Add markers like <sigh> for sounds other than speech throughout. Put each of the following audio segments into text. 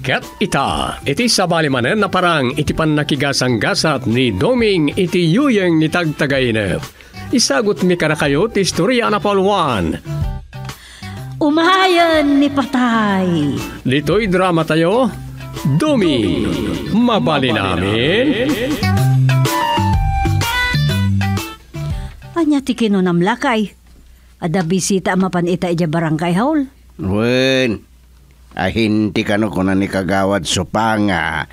Ket ita, iti sabalimanen na parang iti pannakigasang-gasat ni Doming iti yuyeng ni Tagtagainep. Isagot mi kana ti istorya na Palwan. Umayon ni Patay. Dito'y drama tayo, Dumi, mabali namin. Anya ti kinunamlakay. Ada bisita mapanita ita barangay haul. Wen, ah, hindi kano kuna ni kagawad supanga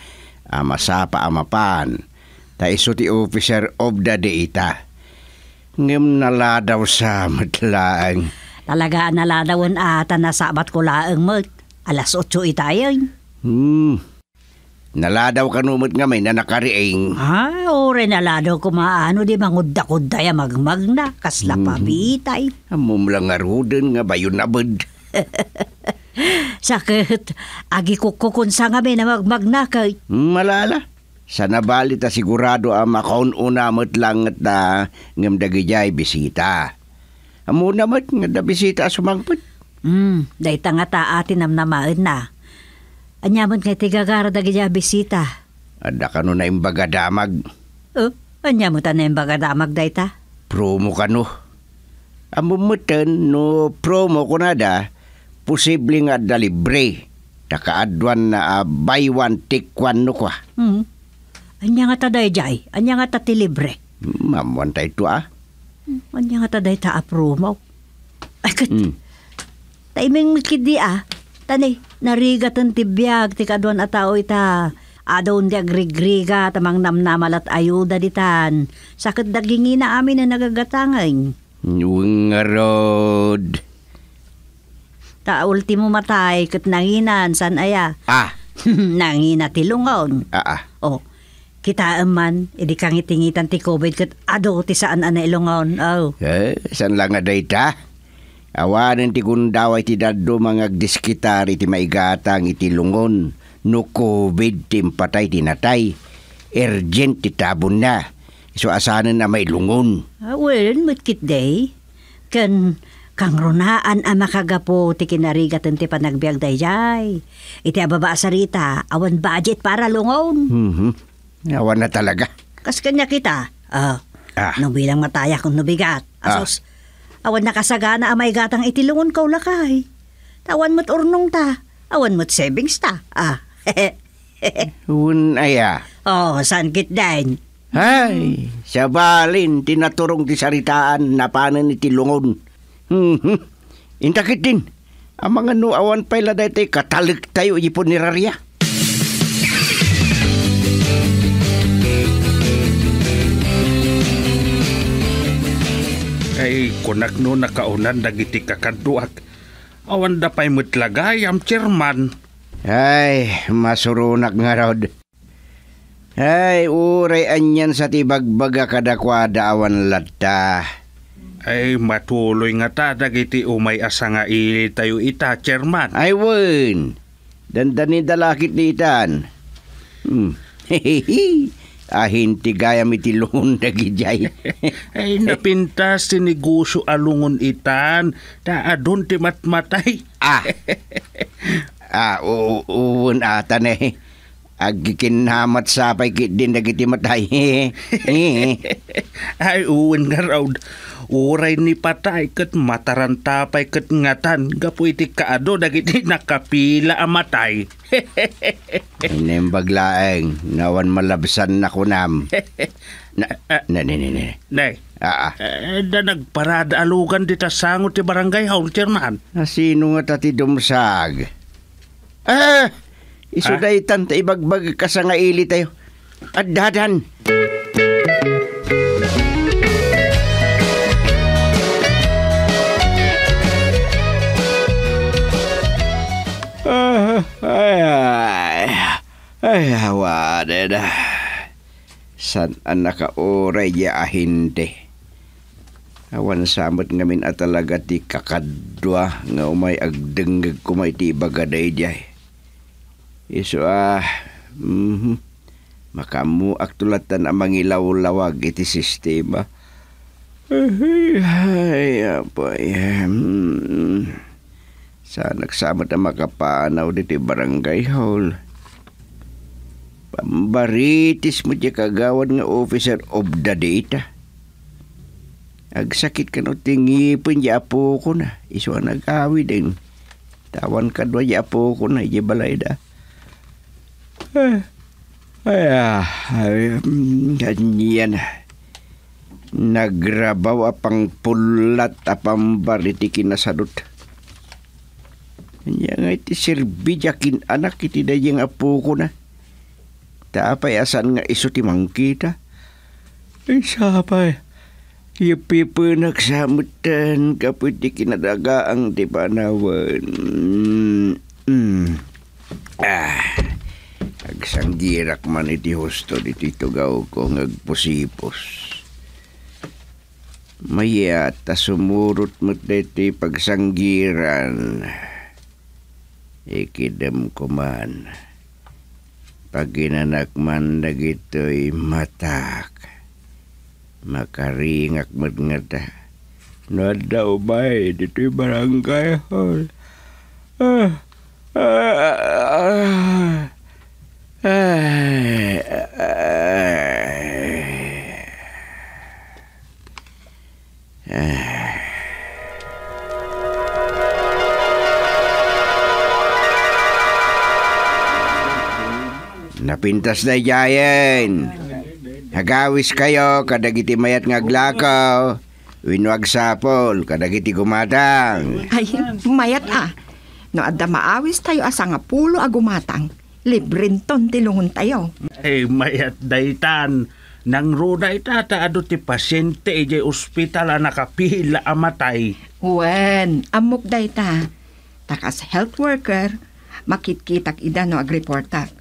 ah, masapa amapan ta iso ti officer of the day ita ngem naladaw sa <laughs> matlaan talaga naladawan ata na sabat ko laeng mo alas 8 itayon hmm Naladaw ka numot nga may nanakariing. Ha, ah, ore naladaw ko maano di manguddakudda ya magmagna na, kasla pa mm-hmm. Eh. Amum lang nga ruden nga bayon <laughs> <laughs> Sakit. Agi kukukun sa nga na magmagnakay. Malala. Sa nabalit na sigurado ang makaununa mo't langat na ngamdagijay bisita. Amuna mo't hmm, nga bisita sumangpot. Hmm, dahi tanga taatin am namain na. Anyaman nga tigagara dagijay bisita. Ada ka no na imbaga damag. Oh, anyaman ta na imbaga damag dahi ta? Promo ka no. Amumutan no promo ko na da posible nga dalibre. Nakaadwan na uh, buy one, take one no kwa. Hmm. Anya nga ta day, Jai? Anya nga ta tilibre? Mamuan tayo to ah. Hmm, anya nga ta day ta aprumaw. Ay, kat... Hmm. Taiming kidi ah. Tani, narigat ang tibiyag, tikadwan atao ita adon ah, di agrigriga tamang namnamal at ayuda ditan. Sakit dagingi na amin na nagagatangay. Yung rod. Ta ultimo matay ket nanginan san aya. Ah. <laughs> nangina ti lungaon. Ah ah. Oh. Kita man, edi kang itingitan ti COVID ket ado ti saan ana ilungaon. Oh. Eh, san lang nga data? Awanan ti gundaway ti daddo mga diskitar iti maigatang iti lungon. No COVID ti patay tinatay. Urgent ti tabon na. So asanan na may lungon. Ah, well, matkit day. Kan Kang runaan ang makagapo, ti kinarigat ti panagbiag dayjay. Iti ababa sarita, awan budget para lungon. Mm-hmm. Awan na talaga. Kas kanya kita, ah, uh, ah. nung bilang mataya kung nubigat. Ah. Asos, ah. awan na kasagana amay gatang itilungon ka lakay. Tawan mo't urnong ta, awan mo't savings ta. Ah, <laughs> Unaya. Oh, san kitdain. Ay, sabalin, balin, tinaturong ti saritaan na panan iti lungon Hmm, intakit din. Ang mga nuawan pala dahil katalik tayo ipon ni Raria. Kay kunak no nakaunan dagiti kakaduak. Awan da pa'y mutlagay am chairman. Ay, masurunak nga raw. Ay, uray anyan sa tibagbaga kadakwada awan latta. Ay matuloy nga ta dagiti umay asa nga ili tayo ita, chairman. Ay wen. Dandanin dalakit ni itan. Hmm. Hehehe. <laughs> ahinti gayam iti lungon <laughs> dagijay. <laughs> Ay napintas ti negosyo alungon itan, ta adon ti matmatay. ah. ah, uun atan eh. Agikinamat sapay kit din dagiti matay. Ay uun nga raw. Uray ni patay ket matarantapay ket ngatan gapu iti kaado dagiti <laughs> nakapila amatay. <laughs> Inem baglaeng nawan malabsan <laughs> na kunam. Ah. na, na, na, na, na. Nay, Ah, ah. Eh, da nagparada alugan dita sangot ti barangay haon, chairman. Sino nga tati dumsag? Ah! Isuday ah? tanta ibagbag ka sa nga tayo. At dadan! Ay, hawada San ang nakauray ya ahinde. Awan samot ngamin at talaga ti kakadwa nga umay agdenggag kumay ti bagaday jay. Iso ah, mm-hmm. makamu aktulatan ang mangilaw-lawag iti sistema. Ay, apay. Mm-hmm. Sa nagsamot ang makapanaw diti barangay hall. Pambaritis mo di kagawad nga officer of the day ta. Agsakit ka no tingipin di apo ko na. Iso nag-awi din. Tawan ka doon di apo ko na. Di balay da. Ah, ay, ah, yan na. Nagrabaw apang pulat apang baritikin na sadot. Yan nga iti sirbi anak iti da apo ko na. Tapayasan nga iso ti mangkita. Ay sapay, ipipo nagsamutan kapit di kinadaga ang di panawan. Mm. Ah, agsanggirak man iti husto di titugaw ko ngagpusipos. Maya ta sumurot mo deti pagsanggiran. Ikidem ko man. Paginanak man dagito'y matak. Makaringak madngada. Nada umay, dito'y barangay hall. Ah, ah, ah, ah, ah. ah. Napintas na jayen. Nagawis kayo, kadagiti mayat nga glakaw. Winwag sapol, kadagiti gumatang. Ay, mayat ah. No adda maawis tayo asa nga pulo agumatang. Librinton tilungon tayo. Ay, mayat daytan. Nang ruda itata ado ti pasyente ijay ospital a ah, nakapila amatay. Ah, Wen, amok dayta. Takas health worker, makitkitak ida no agreporta.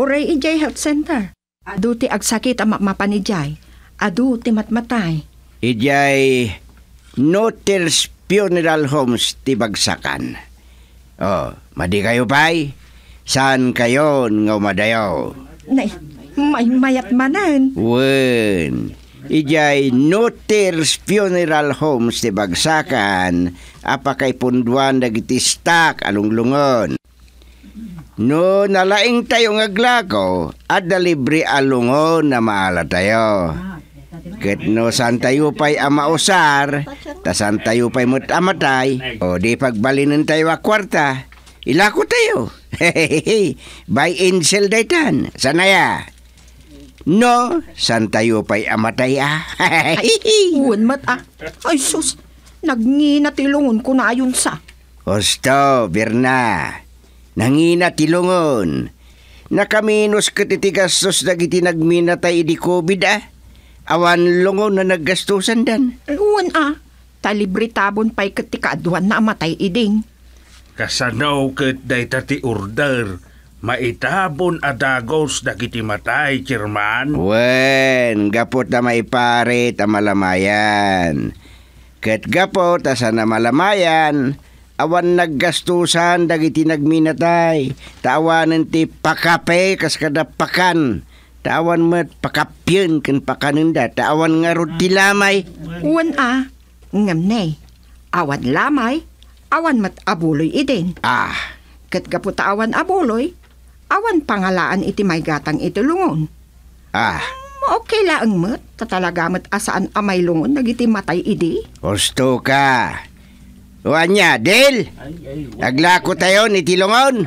Uray ijay health center. Adu ti agsakit ang mapanijay. Adu ti matmatay. Ijay Notel's Funeral Homes ti Bagsakan. Oh, madi kayo pay? Saan kayo nga umadayaw? Nay, may mayat manan. Wen, ijay Noter's Funeral Homes ti Bagsakan, apakay punduan dagiti stak alunglungon. No, nalaing tayo nga glako at dalibre alungo na maala tayo. Ket no san tayo pay ama usar, ta san tayo pay mut amatay, o di pagbalinin tayo a kwarta. Ilako tayo. <laughs> By insel daytan. Sanaya. No, san tayo pay amatay ah. <laughs> Uwan mat ah. Ay sus, nagngi na tilungon ko na ayun sa. Osto, Birna. Nangina tilungon. Nakaminos katitigastos na gitinagmina tayo idi COVID ah. Awan lungon na naggastusan dan. Uwan ah. Talibre tabon pa'y katikaduan na amatay iding. Kasanaw kat day tati order. Maitabon adagos na kitimatay, chairman. Wen, gapot na maipare ta malamayan. Kat gapot asa na malamayan, awan naggastusan dagiti nagminatay taawanan ti pakape kas kada pakan taawan met pakapyun ken pakanunda taawan nga ti lamay wen a ngamnay awan lamay awan mat abuloy iden ah ket gapu taawan abuloy awan pangalaan iti may gatang iti lungon ah Okay laeng met, tatalaga asaan amay lungon, nagiti matay idi. Gusto ka, o anya, Del? Naglako tayo ni Tilongon.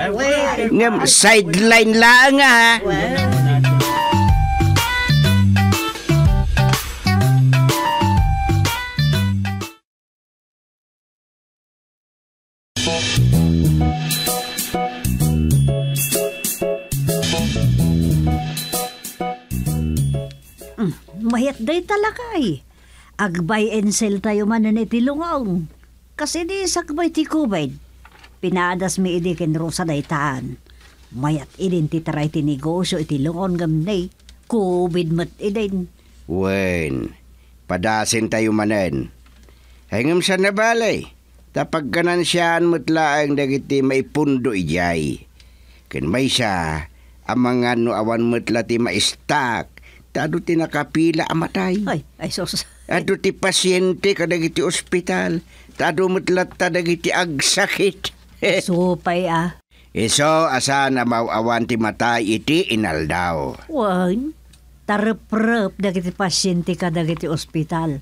Ng sideline lang ah. ha. Mm, Mahit day talakay. Eh. Agbay and sell tayo man na ni kasi di sakbay ti kubay, Pinadas mi idi ken rosa daytaan. Mayat idin ti taray ti negosyo iti lungon gamnay, kubid mat idin. Wen, padasin tayo manen. Hengam sa nabalay, tapag ganan siyaan mutlaang dagiti maipundo ijay. Ken may siya, amang ano awan mutla ti maistak, tado ti nakapila amatay. Ay, ay sos. Ado ti pasyente kadagiti iti ospital, tadumutlat ta dagiti ag agsakit. <laughs> Supay ah. Iso asa na mauawan ti mata iti inaldaw. Wan, tarup rap dagiti pasyente ka dagiti ospital.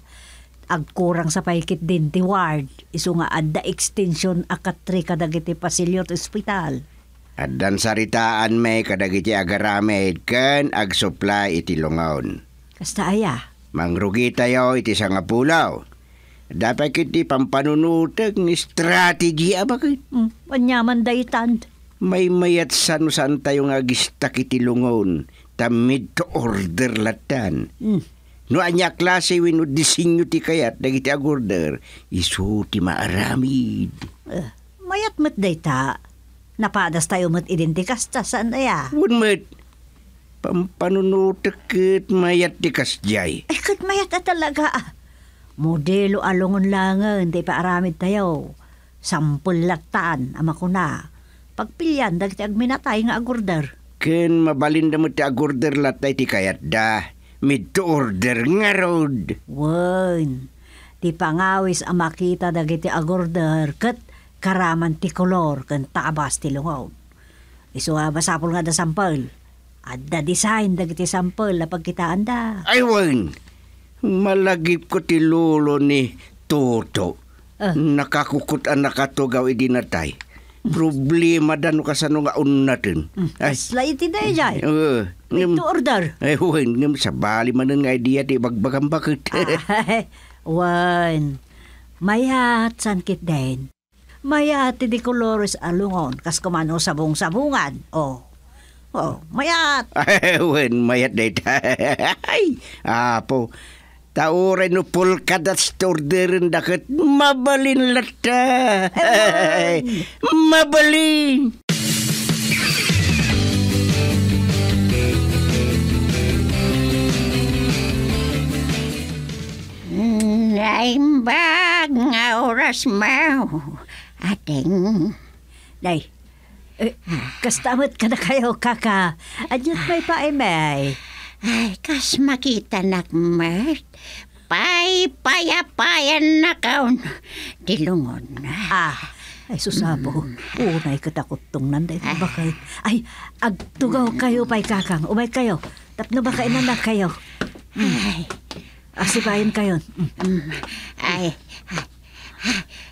Agkurang sa paikit din ti ward. Iso nga adda extension akatri ka dagiti pasilyo ti ospital. Addan saritaan may kadagiti agaramed ag supply iti lungaon. Kasta aya. Mangrugi tayo iti sanga pulaw. Dapat kiti pampanunutag ni strategy abakit. Mm, anyaman daytan. May mayat saan-saan tayo nga gista kiti lungon. Tamid to order latan. Mm. No anya klase wino disinyo ti kayat dagiti agorder isu ti maaramid. Uh, mayat met dayta. Napadas tayo met identikas ta saan aya. Un met pampanunutek mayat ti kasjay. Ay eh, kat mayat talaga ah. Modelo alungon langan, di pa aramid tayo. Sampul lataan, ama ko na. Pagpilyan, dagti agminatay nga agorder. Ken mabalinda mo ti agorder latay ti kayat da. Mid order nga road. Wan, ti pangawis ang makita dagiti agorder kat karaman ti kolor kan taabas ti lungaw. Isu e basapol nga da sampal. Adda design dagiti sampal na pagkitaan da. Ay, wan, malagip ko ti lolo ni Toto. Uh. Nakakukot ang nakatugaw idinatay. Eh, Problema dan ka sa nga unatin. Hmm. Ay, Slay ti day, Jay. Uh, to order. Ay, huwag, ngim, sabali man ng idea ti bagbagang bakit. Ah, <laughs> wan, mayat sankit din. Mayat ti di kolores alungon, kas kumano sabong-sabungan. Oh, Oh, mayat. Ay, wen, mayat data. <laughs> Ay, apo. Ah, Taure no pulkadat storderin daket mabalin lata. mabalin. Naimbag nga oras mo, ating... Day, eh, kastamat ka na kayo, kaka. Adyot may paimay. Ay, kas makita nak mert. Pay, paya na kaon. Dilungon na. Ah, ay susabo. Mm. Unay katakot tong nanday ko ano ba kayo? Ay, agtugaw kayo pay kakang. Umay kayo. Tapno ba kayo na kayo? Ay. Asibayan ah, kayo. Mm. mm. Ay,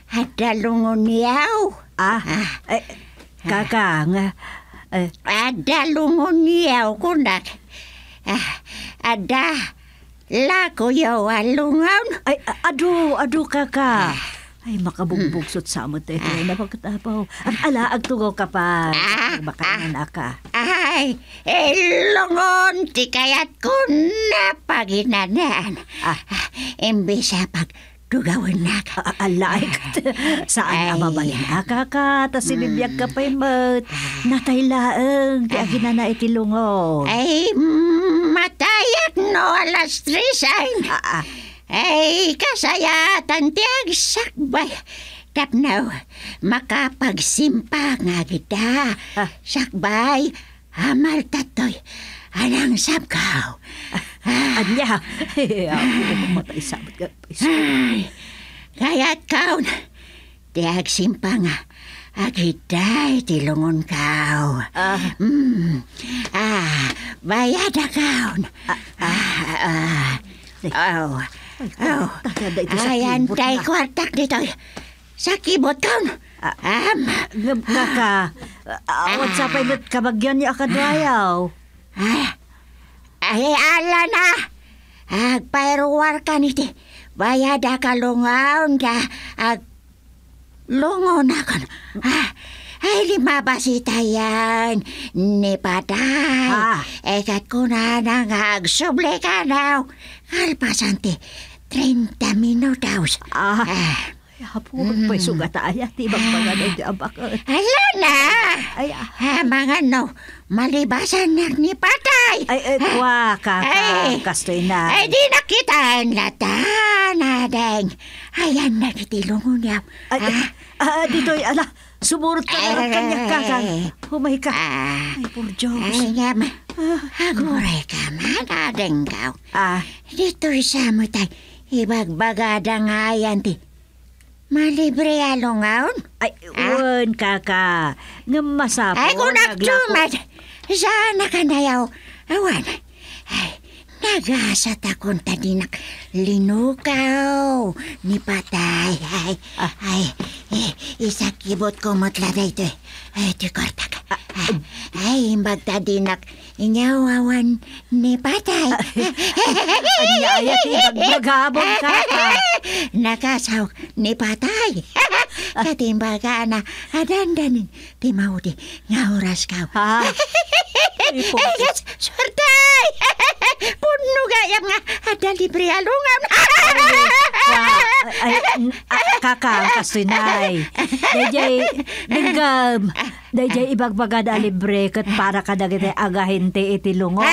hadalungon yaw. Ah, ay, ah. eh, kakang. Ay, eh, hadalungon eh. yaw kunak. Ah, ada, lako yaw alungaw. Ay, adu, adu kaka. Ah. Ay, makabugbugsot sa mo, te. Ah. Napagkatapaw. Ang alaag tugaw ka pa. Ah. Baka ah, na ka. Ay, ilungon, tikayat ko na paginanaan. Ah. ah. Imbis sa pag Dugawin na ka. Alaik. <laughs> Saan ka mabalin ka ka? Ta sinibiyag ka pa'y mat. Natay laeng. Di agin ah. na na itilungon. Ay, mm, matayak no alas tres ay. Ah, ah. Ay, kasayatan ti agsakbay. Tapnaw, makapagsimpa nga kita. Sakbay, hamal tatoy. Anang sabkaw. Ah. Anya, <laughs> ako matay sabot ka. Kaya't kaon, tiag simpang, agitay tilungon kao. Ah. Mm. Ah, bayada kaon. Ah, ah, ah. Oh, oh. Ayan tay kwartak dito. Sa kibot kaon. Ah. Am. Ngab ka ka. Ah. Awat sa painot kabagyan niya akadwayaw. Ah. Ay, ala na. Agpairuwar ka niti. Bayad ka lungaon ka. Ag... Lungo na ka. Ah, ay, lima ba si Tayan? Ni Patay. Ah. Ekat ko na nang agsuble ka na. Kalpasante, 30 minutos. Ah. ah. Apo, mm. pa'y sugata aya, di magpagano'n ah. di abak. Hala na! Ay, ah. ah. mga no, malibasan na ni Patay. Ay! Ay, eh, ay, wa, kaka, na. Ay, di nakita ang lata, nadeng. Ayan, nakitilo mo niya. Ay, ah, ah, ah dito, ala, sumurot ka na ng kanya kaka. Humay ka. Ay, ah. por Diyos. Ay, nga, ma. Haguray ka, ma, ka. Ah. Dito isa mo tayo. Ibagbaga nga yan, ti. Malibre alongaon? Ay, uwan, ah? kaka. Nga Ay, kung nagtumad. Saan nakanayaw? Awan, ay, nagasat akong taninak linukaw ni patay. Ay, eh, eh. ah. ay, ay isakibot ko mutla dito. Ay, tikortak. Ay, ay magtadinak Inyawawan ni patay. <laughs> Anyaya ti bagbagabon ka ka. Nakasaw ni patay. Katimbaga na adandanin ti nga oras ka. Ha? Eh, yes, sortay! <laughs> Puno gayam nga adalibre alungam. <laughs> ay, ah, kakangkas to nay. Dayjay, dinggam. Dayjay ibagbaga da kat para ka dagiti agahin iti lungo.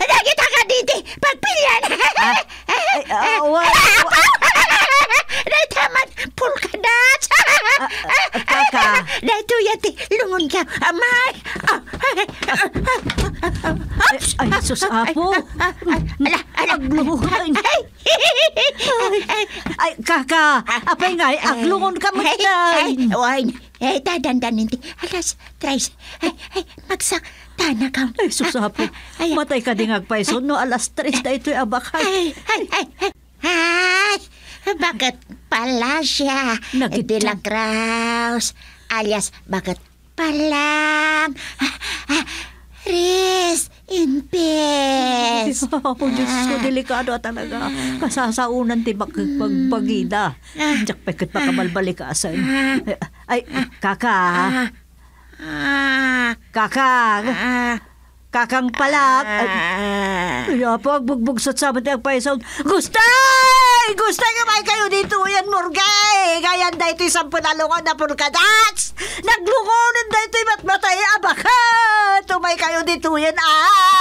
Dagita ka diti, pagpilyan. Ah, ah, ah, ah, ah, ah, ah, Nay taman pulkadas. Kaka. Nay tuyati lungon ka. Amay. Ay, sus apo. Ala, ala. Ay, kaka. Apay nga, aglungon ka mo tay. Wine. Eh, dadandan hindi. Alas, Trace. Ay, ay, magsak. Tana ka. Ay, susapo. Ay, Matay ka ding agpaiso no alas tres na ito'y abakay. Ay, ay, ay, ay. Ay! Bakit pala siya? Nagitlang. Eh, De La Cruz, alias bakit palang? Rest in peace. <laughs> Oh, Diyos ko, ah. delikado talaga. Kasasaunan ti pagpagpagida. Ah. Diyak peket makabalbalikasan. Ah. Eh, ay, kaka. Kaka. Kaka. Kakang palak. Ah. Kaya po, ang bugbugsot sa mati ang paisaw. Gustay! Gustay nga may kayo dito, yan murgay! Gayan da ito'y sampun alungan na purkadats! Naglungonin da ito'y matmatay abakat! Tumay kayo dito, yan ah!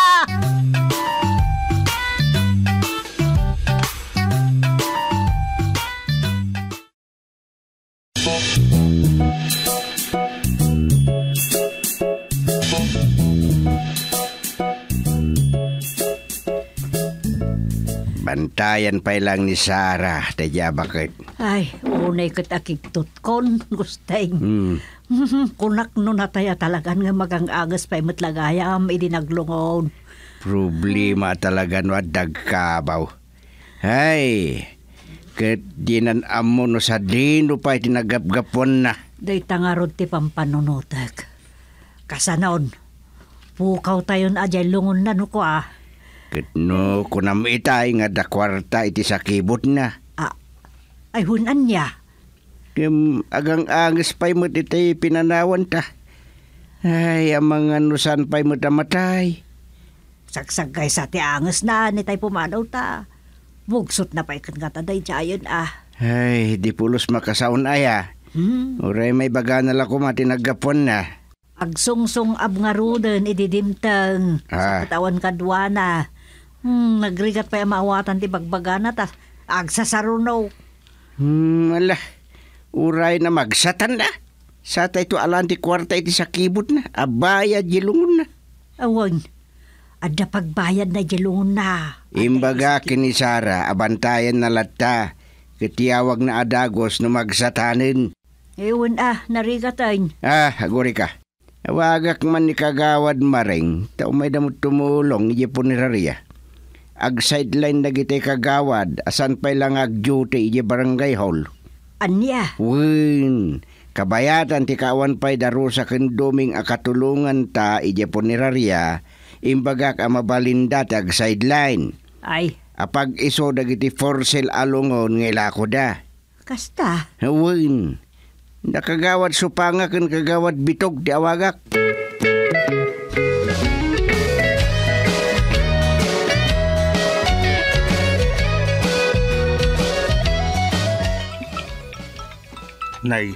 Bantayan pa lang ni Sara, tadya bakit. Ay, unay kat akiktot kon, <laughs> gustay. Hmm. Mm-hmm. Kunak no nataya talagan nga magangagas pa imutlagaya am idinaglungon. Problema talaga no dagkabaw. Ay, kat dinan amo no sa dino pa itinagapgapon na. Day tangarod ti pampanunotag. Kasanon, pukaw tayon ajay lungon na no ko ah. Ket no kunam itay nga da kwarta iti sakibot na. Ah, ay hunan niya. Kim agang angis pa'y mo't iti pinanawan ta. Ay, ang mga ano nusan pa'y mo't amatay. Sagsag kay sa ti angas na, nitay pumanaw ta. Bugsot na pa'y nga taday jayon ah. Ay, di pulos makasaon ay ah. Hmm. Uray may baga na lang kumati naggapon na. Agsungsong abngarudan ididimtang ah. sa katawan kadwana. Hmm, nagrigat pa yung maawatan ti bagbagana ta ah, agsasarunaw. Oh. Hmm, ala. Uray na magsatan na. Sa ito alan ti kwarta iti sa kibot na. Abaya jilungon na. Awan. Adda pagbayad na jilungon na. Imbaga kini Sara, abantayan na latta. Kitiyawag na adagos no magsatanin. Ewan ah, narigatan. Ah, aguri ka. Awagak man ni kagawad maring. Tao may damot tumulong, ipo ni Raria ag sideline na gitay kagawad asan pa lang ag duty ije barangay hall. Anya? Win. Kabayatan ti kawan pa'y daro sa kenduming akatulungan ta ije punerarya imbagak ang mabalinda tag sideline. Ay. Apag iso dagiti for sale alungon ngila ko da. Kasta? Win. Nakagawad supanga ken kagawad bitog di awagak. Nay,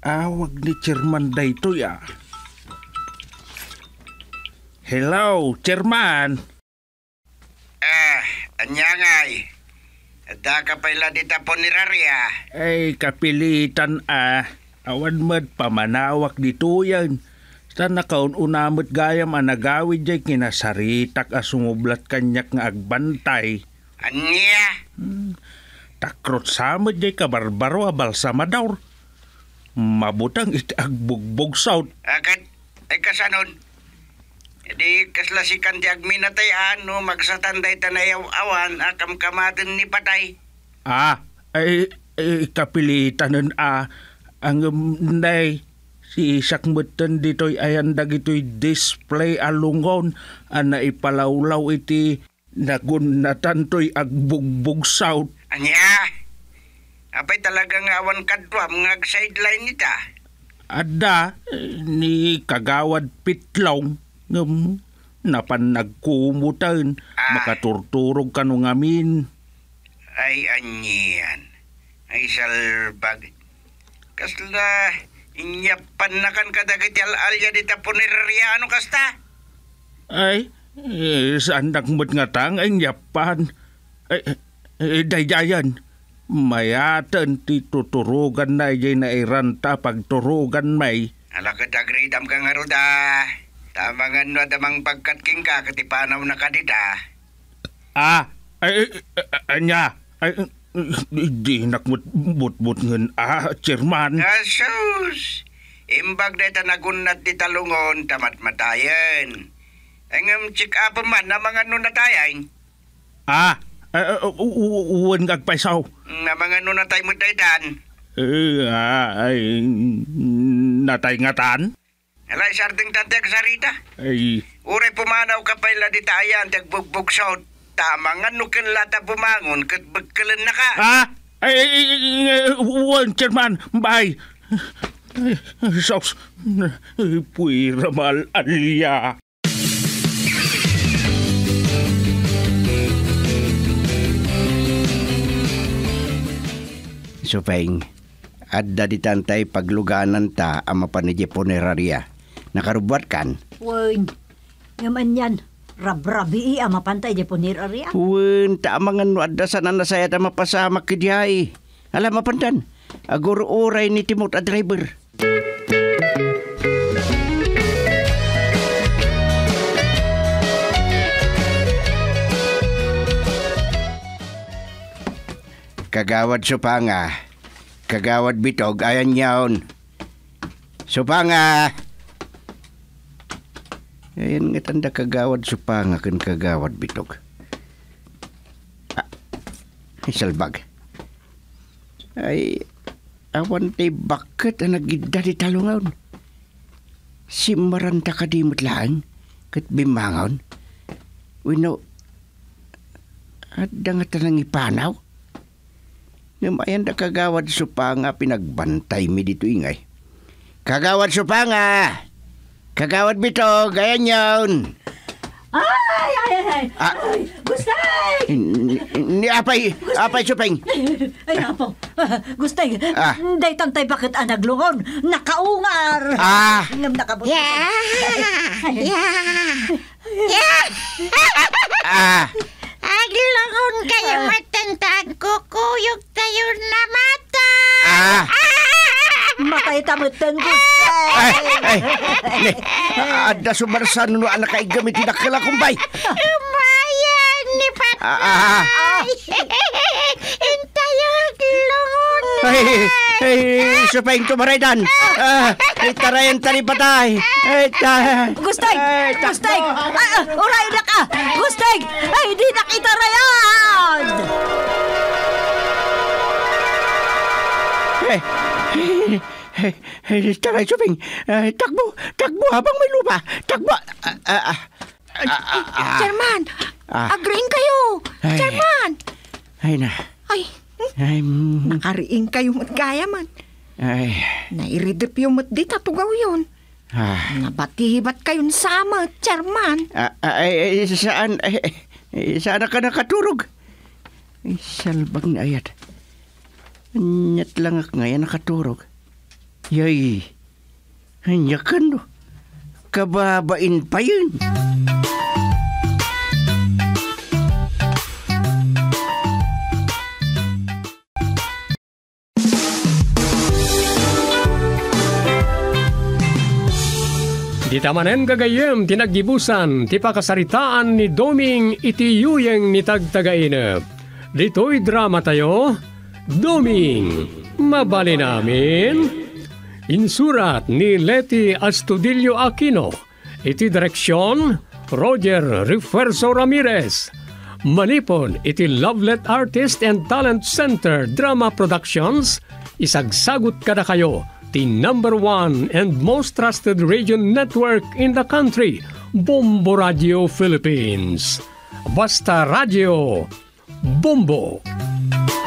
awag ni Chairman Daytoy ah. Hello, Chairman. Ah, anyangay. Ada ka pala dita punerarya. Ay, kapilitan ah. Awan mad pamanawak dito yan. Sa nakaon unamot gayam anagawid jay kinasaritak asumublat kanyak nga agbantay. Anya? Hmm takrot sama jay kabarbaro abal sama daur. Mabutang iti agbugbog saut. Agad, ay kasanon. Di kaslasikan ti agminatayan no magsatanday tanayaw awan akam kamatin ni patay. Ah, ay, ay kapilitanan ah ang um, nay si sakmutan ditoy ayan dagitoy display alungon ana ipalawlaw iti nagun natantoy agbugbog saut Anya, apay ah. talagang awan kadwa mga sideline ita. Ada ni kagawad pitlong ngum napan nagkumutan ah. makaturturog kanong amin. Ay anyan. Ay salbag. Kasla inyapan na kan kadagiti al-alya dita punerya ano kasta? Ay, eh, saan nakmut nga tang ay inyapan. Ay, E, eh, may atan ti tuturugan na yay na iranta pagturugan may. Alagad agridam kang haruda. Tamangan no damang pagkatking ka katipanaw na kadita. Ah, ay, anya, ay, di nakmutbutbut ngin, ah, chairman. Asus, imbag na tanagunat di talungon tamat matayan. Ang um, check man na mga nun Ah, Uh, uwan kag paisaw. Namangan nun natay mo daydan. Eh, uh, ay, natay nga taan. Alay, sarding tante ka sarita. Ay. Uray pumanaw ka pa ila di taayan, tagbugbog tama nga nukin lata bumangon, kat bagkalan na ka. Ah, ay, ay, ay, ay, uwan, chairman, bye. Ay, saus, puwira mal alya. Supeng, at daditan tay pagluganan ta ang mapanidya punerarya. Nakarubat kan? Wen, ngaman yan. Rabrabi ang mapantay di punerarya. Wen, taamangan no adasan ang nasaya ta mapasama kidiyay. Alam mapantan, aguro uray ni Timot a driver. Kagawad Supanga. Kagawad Bitog, ayan yaon. Supanga! Ayan nga tanda kagawad Supanga kan kagawad Bitog. Ah, salbag. Ay, awan tay bakit ang nagidda di talungaon. Si Maranta kadimot laan, kat We Wino, at nga tanang ipanaw. Yung ayan da kagawad supanga pinagbantay mi dito ingay. Kagawad supanga! Kagawad bito, ayan yun! Ay, ay, ay, ay! Ah, ay gustay! Ni apay, gustay. apay supeng! <laughs> Ay, apo, <laughs> gustay, ah. day tantay bakit anaglungon, nakaungar! Ah! Ngam nakabot. Yeah! Yeah! <laughs> Yeah! ah! Paglaon kayo matandaan, kukuyog tayo na mata. Ah. ah! Makaita mo tenggo. Ay, ay, ay. Ada sumarsan no anak kay gamit na kala kumbay. Umayan ni ah, Pat. Ah, ah, ah. Intayog lungon. Ay, ay, supay ito maraydan. Ah, itarayan tari patay. Ay, ta. Gustay, gustay. Ah, uray na ka. Gustay, ay, di na Eh, eh, Taray, Chuping. Takbo, takbo habang may lupa. Takbo. Ah, ah, ah. Chairman, agreeing kayo. Chairman. Ay na. Ay. Ay. Mm. Nakariing kayo mat kaya man. Ay. Nairidip yung mat di tatugaw yun. Ah. Nabatibat kayon sama, chairman. Ay, ay, saan? Ay, saan ka nakaturog? Ay, salbag ayat. Anyat lang ak ngayon nakaturog. Yay, hanyakan no. Kababain pa yun. Di tamanen gagayem tinagibusan ti pakasaritaan ni Doming iti yuyeng ni tagtagainep. Dito'y drama tayo, Doming, mabali namin... Insurat ni Leti Astudillo Aquino. Iti direksyon, Roger Refuerzo Ramirez. Manipon, iti Lovelet Artist and Talent Center Drama Productions. Isagsagot kada kayo, the number one and most trusted region network in the country, Bombo Radio Philippines. Basta Radio, Bombo! Bombo!